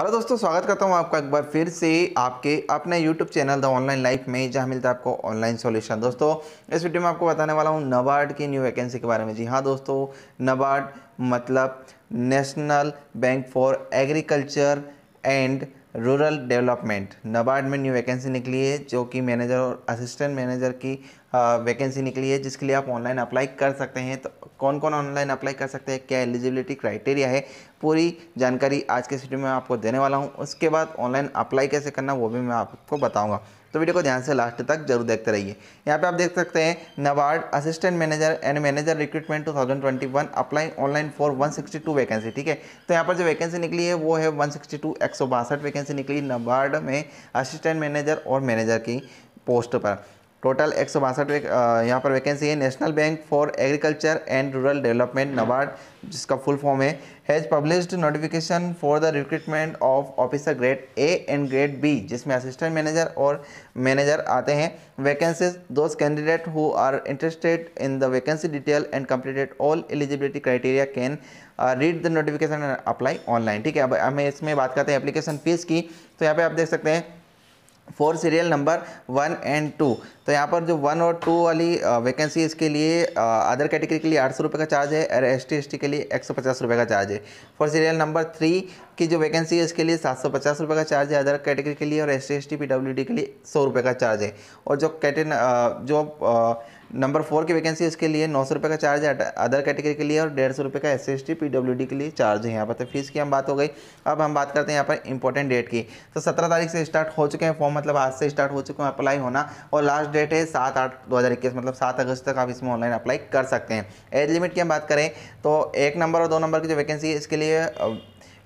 hello दोस्तों स्वागत करता हूँ आपका एक बार फिर से आपके अपने YouTube channel the online life में जहाँ मिलता है आपको ऑनलाइन सॉल्यूशन दोस्तों इस वीडियो में आपको बताने वाला हूँ नबार्ड की न्यू वैकेंसी के बारे में जी हाँ दोस्तों नबार्ड मतलब national bank for agriculture and rural development NABARD में न्यू वैकेंसी निकली है जो कि मैनेजर और असिस्टेंट मैनेजर की वैकेंसी निकली है जिसके लिए आप ऑनलाइन अप्लाई कर सकते हैं तो कौन कौन ऑनलाइन अप्लाई कर सकते हैं क्या एलिजिबिलिटी क्राइटेरिया है पूरी जानकारी आज के वीडियो में आपको देने वाला हूँ उसके बाद ऑनलाइन अप्लाई कैसे करना वो भी मैं आपको बताऊँगा तो वीडियो को ध्यान से लास्ट तक जरूर देखते रहिए यहाँ पे आप देख सकते हैं NABARD assistant manager and manager recruitment 2021 apply online for 162 vacancy ठीक है तो यहाँ पर जो वैकेंसी निकली है वो है 162 एक वैकेंसी निकली नवार्ड में असिस्टेंट मैनेजर और मैनेजर की पोस्ट पर टोटल एक सौ बासठ यहाँ पर वैकेंसी है national bank for agriculture and rural development NABARD जिसका फुल फॉर्म है has published notification for the recruitment of officer grade A and grade B जिसमें असिस्टेंट मैनेजर और मैनेजर आते हैं vacancies those candidate who are interested in the vacancy detail and completed all eligibility criteria can read the notification and apply online ठीक है अब हमें इसमें बात करते हैं एप्लीकेशन फीस की तो यहाँ पर आप देख सकते हैं four serial number one and two तो यहाँ पर जो वन और टू वाली वैकेंसी इसके लिए अदर कैटेगरी के लिए आठ सौ रुपये का चार्ज है और एस टी के लिए एक सौ पचास रुपये का चार्ज है फॉर सीरियल नंबर थ्री की जो वैकेंसी है इसके लिए सात सौ पचास रुपये का चार्ज है अदर कैटेगरी के लिए और S T P W D के लिए सौ रुपये का चार्ज है और जो कैटेन जो आ, नंबर फोर की वैकेंसी इसके लिए नौ सौ रुपये का चार्ज है अदर कैटेगरी के लिए और डेढ़ सौ रुपये का एस एस पी डी के लिए चार्ज है यहाँ पर तो फीस की हम बात हो गई अब हम बात करते हैं यहाँ पर इंपॉर्टेंट डेट की तो सत्रह तारीख से स्टार्ट हो चुके हैं फॉर्म मतलब आज से स्टार्ट हो चुके हैं अप्लाई होना और लास्ट डेट है सात आठ दो हज़ार इक्कीस मतलब सात अगस्त तक आप इसमें ऑनलाइन अप्लाई कर सकते हैं एज लिमिट की हम बात करें तो एक नंबर और दो नंबर की जो वैकेंसी है इसके लिए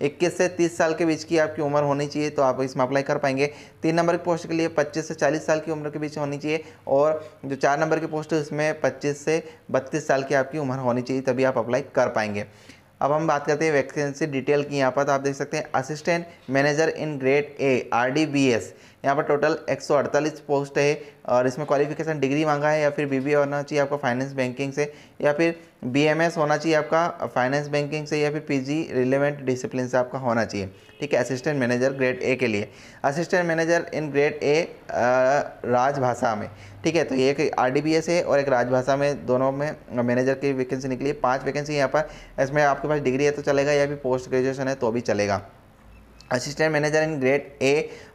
इक्कीस से तीस साल के बीच की आपकी उम्र होनी चाहिए तो आप इसमें अप्लाई कर पाएंगे तीन नंबर की पोस्ट के लिए पच्चीस से चालीस साल की उम्र के बीच होनी चाहिए और जो चार नंबर की पोस्ट है उसमें पच्चीस से बत्तीस साल की आपकी उम्र होनी चाहिए तभी आप अप्लाई कर पाएंगे अब हम बात करते हैं वैकेंसी डिटेल की यहाँ पर तो आप देख सकते हैं assistant manager in grade A R D B S यहाँ पर टोटल 148 पोस्ट है और इसमें क्वालिफिकेशन डिग्री मांगा है या फिर बीबीए होना चाहिए आपका फाइनेंस बैंकिंग से या फिर बीएमएस होना चाहिए आपका फाइनेंस बैंकिंग से या फिर पीजी रिलेवेंट डिसिप्लिन से आपका होना चाहिए ठीक है असिस्टेंट मैनेजर ग्रेड ए के लिए assistant manager in grade A Rajbhasha में ठीक है तो ये एक आर है और एक राजभाषा में दोनों में मैनेजर की वैकेंसी निकली है पाँच वैकेंसी यहाँ पर इसमें आपके पास डिग्री है तो चलेगा या फिर पोस्ट ग्रेजुएशन है तो भी चलेगा assistant manager in grade A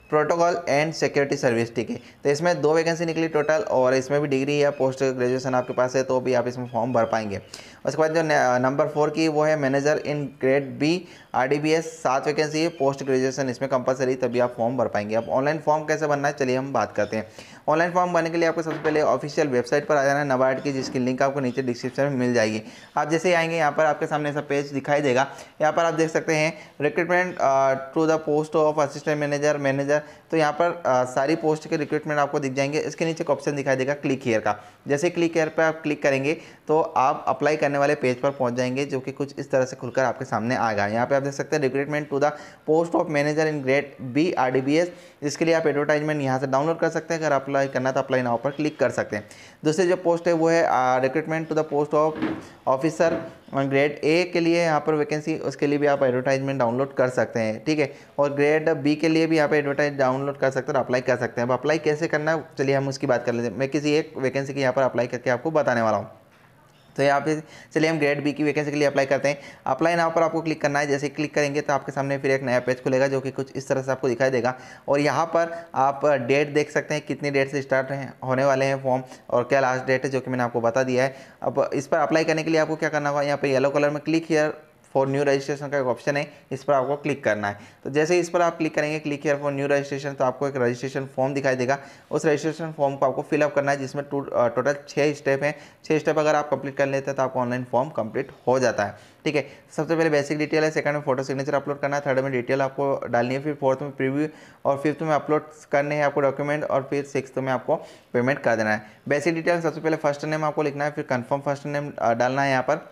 protocol and security service ठीक है तो इसमें दो वैकेंसी निकली टोटल और इसमें भी डिग्री या पोस्ट ग्रेजुएशन आपके पास है तो भी आप इसमें फॉर्म भर पाएंगे उसके बाद जो नंबर फोर की वो है manager in grade B R D B S सात वैकेंसी है पोस्ट ग्रेजुएशन इसमें कंपलसरी तभी आप फॉर्म भर पाएंगे अब ऑनलाइन फॉर्म कैसे बनना है चलिए हम बात करते हैं ऑनलाइन फॉर्म बनने के लिए आपको सबसे पहले ऑफिशियल वेबसाइट पर आ जाना है नबार्ड की जिसकी लिंक आपको नीचे डिस्क्रिप्शन में मिल जाएगी आप जैसे ही आएंगे यहाँ पर आपके सामने ऐसा पेज दिखाई देगा यहाँ पर आप देख सकते हैं recruitment to the post of assistant manager manager तो यहाँ पर सारी पोस्ट के रिक्रूटमेंट आपको दिख जाएंगे इसके नीचे एक ऑप्शन दिखाई देगा क्लिक हेयर का जैसे क्लिक हेयर पर आप क्लिक करेंगे तो आप अप्लाई करने करने वाले पेज पर पहुंच जाएंगे जो कि कुछ इस तरह से खुलकर आपके सामने आएगा यहाँ पे आप देख सकते हैं recruitment to the post of manager in grade B R D B S इसके लिए आप एडवर्टाइजमेंट यहाँ से डाउनलोड कर सकते हैं अगर अप्लाई करना तो अप्लाई नाव पर क्लिक कर सकते हैं दूसरी जो पोस्ट है वो है recruitment to the post of officer grade A के लिए यहाँ पर वैकेंसी उसके लिए भी आप एडवर्टाइजमेंट डाउनलोड कर सकते हैं ठीक है और ग्रेड बी के लिए भी यहाँ पर एडवर्टाइज डाउनलोड कर सकते हैं और अप्लाई कर सकते हैं अब अप्लाई कैसे करना है चलिए हम उसकी बात कर लेते हैं मैं किसी एक वैकेंसी की यहाँ पर अप्लाई करके आपको बताने वाला हूँ तो यहाँ पे चलिए हम ग्रेड बी की वैकेंसी के लिए अप्लाई करते हैं अप्लाई नाव पर आपको क्लिक करना है जैसे क्लिक करेंगे तो आपके सामने फिर एक नया पेज खुलेगा जो कि कुछ इस तरह से आपको दिखाई देगा और यहाँ पर आप डेट देख सकते हैं कितनी डेट से स्टार्ट होने वाले हैं फॉर्म और क्या लास्ट डेट है जो कि मैंने आपको बता दिया है अब इस पर अप्लाई करने के लिए आपको क्या करना होगा यहाँ पर येलो कलर में click here for new registration का एक ऑप्शन है इस पर आपको क्लिक करना है तो जैसे ही इस पर आप क्लिक करेंगे click here for new registration तो आपको एक रजिस्ट्रेशन फॉर्म दिखाई देगा उस रजिस्ट्रेशन फॉर्म को आपको फिलअप करना है जिसमें टोटल छः स्टेप हैं छः स्टेप अगर आप कंप्लीट कर लेते हैं तो आपको ऑनलाइन फॉर्म कंप्लीट हो जाता है ठीक है सबसे पहले बेसिक डिटेल है सेकंड में फोटो सिग्नेचर अपलोड करना है थर्ड में डिटेल आपको डालनी है फिर फोर्थ में प्रीव्यू और फिफ्थ में अपलोड करने हैं आपको डॉक्यूमेंट और फिर सिक्स में आपको पेमेंट कर देना है बेसिक डिटेल सबसे पहले फर्स्ट नेम आपको लिखना है फिर कन्फर्म फर्स्ट नेम डालना है यहाँ पर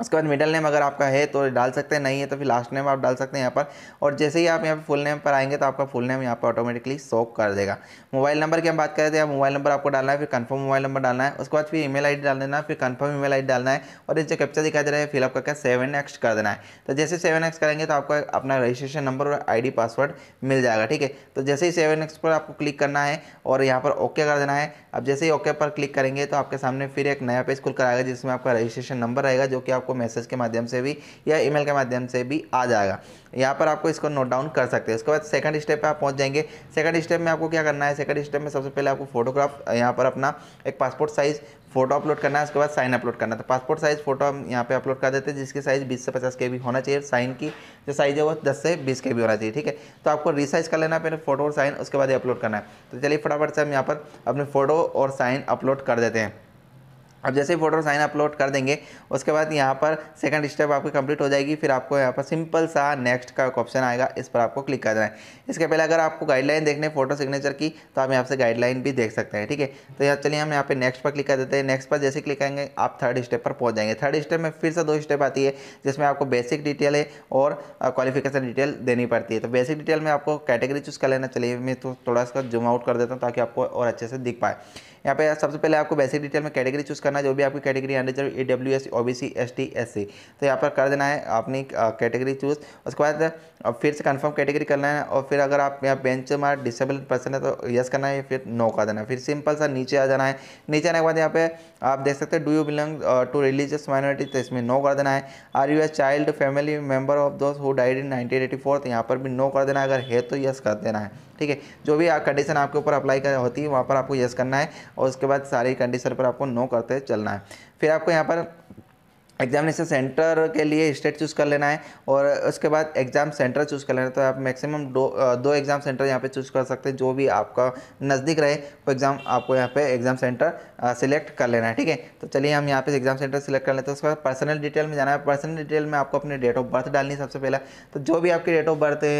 उसके बाद मिडल नेम अगर आपका है तो डाल सकते हैं नहीं है तो फिर लास्ट नेम आप डाल सकते हैं यहाँ पर और जैसे ही आप यहाँ पर फुल नेम पर आएंगे तो आपका फुल नेम यहाँ पर ऑटोमेटिकली सो कर देगा मोबाइल नंबर की हम बात करें तो मोबाइल नंबर आपको डालना है फिर कन्फर्म मोबाइल नंबर डालना है उसके बाद फिर ई मेल डाल देना फिर कन्फर्म ई मेल डालना है और जो कैप्चर दिखाई दे रहा है फिलअप करके सेवन एक्स कर देना है तो जैसे सेवन एक्स करेंगे तो आपका अपना रजिस्ट्रेशन नंबर और आई पासवर्ड मिल जाएगा ठीक है तो जैसे ही सेवन एक्स पर आपको क्लिक करना है और यहाँ पर ओके कर देना है अब जैसे ही ओके पर क्लिक करेंगे तो आपके सामने फिर एक नया पेज खुल कर आएगा जिसमें आपका रजिस्ट्रेशन नंबर रहेगा जो कि आपको मैसेज के माध्यम से भी या ईमेल के माध्यम से भी आ जाएगा यहाँ पर आपको इसको नोट डाउन कर सकते हैं उसके बाद सेकंड स्टेप पे आप पहुँच जाएंगे सेकंड स्टेप में आपको क्या करना है सेकंड स्टेप में सबसे पहले आपको फोटोग्राफ यहाँ पर अपना एक पासपोर्ट साइज़ फोटो अपलोड करना है उसके बाद साइन अपलोड करना है तो पासपोर्ट साइज़ फोटो हम यहाँ पे अपलोड कर देते हैं जिसकी साइज़ 20 से 50 के भी होना चाहिए साइन की जो साइज़ है वो 10 से 20 के भी होना चाहिए ठीक है तो आपको रिसाइज कर लेना है पहले फोटो और साइन उसके बाद अपलोड करना है तो चलिए फटाफट से हम यहाँ पर अपने फ़ोटो और साइन अपलोड कर देते हैं अब जैसे ही फोटो साइन अपलोड कर देंगे उसके बाद यहाँ पर सेकंड स्टेप आपकी कंप्लीट हो जाएगी फिर आपको यहाँ पर सिंपल सा नेक्स्ट का ऑप्शन आएगा इस पर आपको क्लिक कर देना है इसके पहले अगर आपको गाइडलाइन देखने फोटो सिग्नेचर की तो आप यहाँ से गाइडलाइन भी देख सकते हैं ठीक है तो यहाँ चलिए हम यहाँ पे नेक्स्ट पर क्लिक कर देते हैं नेक्स्ट पर जैसे क्लिक करेंगे आप थर्ड स्टेप पर पहुँच जाएंगे थर्ड स्टेप में फिर से दो स्टेप आती है जिसमें आपको बेसिक डिटेल है और क्वालिफिकेशन डिटेल देनी पड़ती है तो बेसिक डिटेल में आपको कैटेगरी चूज़ कर लेना चलिए मैं तो थोड़ा इसका जूम आउट कर देता हूँ ताकि आपको और अच्छे से दिख पाए यहाँ पे सबसे पहले आपको बेसिक डिटेल में कैटेगरी चूज़ करना है जो भी आपकी category under E W S O B C S T S C तो यहाँ पर कर देना है अपनी कैटेगरी चूज़ उसके बाद फिर से कन्फर्म कैटेगरी करना है और फिर अगर आप यहाँ बेंच मार डिसेबल पर्सन है तो यस करना है फिर नो कर देना है फिर सिंपल सा नीचे आ जाना है नीचे आने के बाद यहाँ पे आप देख सकते हैं do you belong to religious minority तो इसमें नो कर देना है are you a child family member of those who died in nineteen eighty four तो यहाँ पर भी नो कर देना है अगर है तो यस कर देना है ठीक है जो भी कंडीशन आपके ऊपर अप्लाई कर होती है वहाँ पर आपको येस करना है और उसके बाद सारी कंडीशन पर आपको नो करते चलना है फिर आपको यहाँ पर एग्जामिनेशन सेंटर के लिए स्टेट चूज़ कर लेना है और उसके बाद एग्ज़ाम सेंटर चूज़ कर लेना है तो आप मैक्सिमम दो दो एग्ज़ाम सेंटर यहाँ पे चूज़ कर सकते हैं जो भी आपका नज़दीक रहे वो एग्ज़ाम आपको यहाँ पे एग्ज़ाम सेंटर सिलेक्ट कर लेना है ठीक है तो चलिए हम यहाँ पे एग्ज़ाम सेंटर सिलेक्ट कर लेते हैं उसके बाद पर्सनल डिटेल में जाना है पर्सनल डिटेल में आपको अपनी डेट ऑफ बर्थ डालनी है सबसे पहले तो जो भी आपकी डेट ऑफ बर्थ है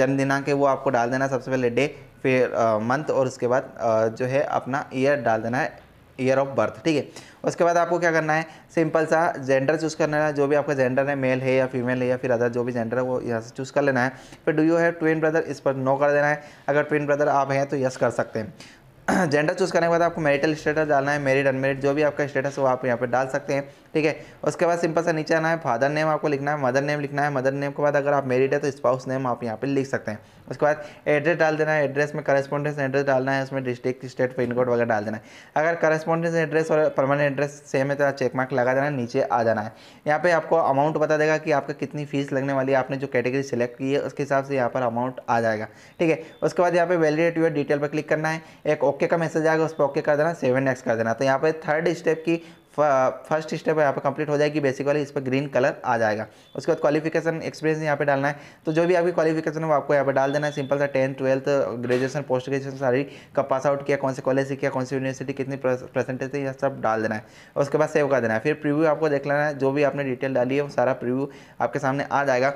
जन्मदिनांक है वो आपको डाल देना सबसे पहले डे फिर मंथ और उसके बाद जो है अपना ईयर डाल देना है ईयर ऑफ बर्थ ठीक है उसके बाद आपको क्या करना है सिंपल सा जेंडर चूज़ करना है जो भी आपका जेंडर है मेल है या फीमेल है या फिर अदर जो भी जेंडर है वो यहाँ से चूज़ कर लेना है फिर do you have twin brother इस पर नो कर देना है अगर ट्विन ब्रदर आप हैं तो यस कर सकते हैं जेंडर चूज़ करने के बाद आपको मैरिटल स्टेटस डालना है मेरिड अनमेरिड जो भी आपका स्टेटस है वो आप यहाँ पर डाल सकते हैं ठीक है उसके बाद सिंपल सा नीचे आना है फादर नेम आपको लिखना है मदर नेम लिखना है मदर नेम के बाद अगर आप मेरिड है तो स्पाउस नेम आप यहाँ पे लिख सकते हैं उसके बाद एड्रेस डाल देना है एड्रेस में करस्पॉन्डेंस एड्रेस डालना है उसमें डिस्ट्रिक्ट स्टेट पिन कोड वगैरह डाल देना है अगर करेस्पॉन्डेंस एड्रेस और परमानेंट एड्रेस सेम है तो चेक मार्क लगा देना है नीचे आ जाना है यहाँ पे आपको अमाउंट बता देगा कि आपका कितनी फीस लगने वाली है आपने जो कैटेगरी सेलेक्ट की है उसके हिसाब से यहाँ पर अमाउंट आ जाएगा ठीक है उसके बाद यहाँ पे वैलिडेट यूर डिटेल पर क्लिक करना है एक ओके का मैसेज आएगा उस पर ओके कर देना सेवन एक्स कर देना तो यहाँ पर थर्ड स्टेप की फर्स्ट स्टेप यहाँ पर कंप्लीट हो जाएगी बेसिक वाली इस पर ग्रीन कलर आ जाएगा उसके बाद क्वालिफिकेशन एक्सपीरियंस यहाँ पे डालना है तो जो भी आपकी क्वालिफिकेशन है वो आपको यहाँ पे डाल देना है सिंपल सा tenth twelfth graduation post graduation सारी कब पास आउट किया कौन से कॉलेज से किया कौन सी यूनिवर्सिटी कितनी परसेंटेज है यह सब डाल देना है उसके बाद सेव कर देना है फिर प्रिव्यू आपको देख लेना है जो भी आपने डिटेल डाली है वो सारा प्रिव्यू आपके सामने आ जाएगा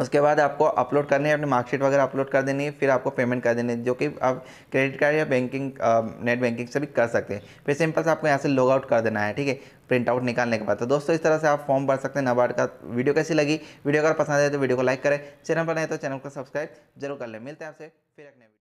उसके बाद आपको अपलोड करनी है अपनी मार्कशीट वगैरह अपलोड कर देनी है फिर आपको पेमेंट कर देनी है जो कि आप क्रेडिट कार्ड या बैंकिंग नेट बैंकिंग से भी कर सकते हैं फिर सिंपल से आपको यहाँ से लॉग आउट कर देना है ठीक है प्रिंट आउट निकालने के बाद तो दोस्तों इस तरह से आप फॉर्म भर सकते हैं नबार्ड का वीडियो कैसी लगी वीडियो अगर पसंद आए तो वीडियो को लाइक करें चैनल पर नहीं तो चैनल को सब्सक्राइब जरूर कर लें मिलते हैं आपसे फिर अपने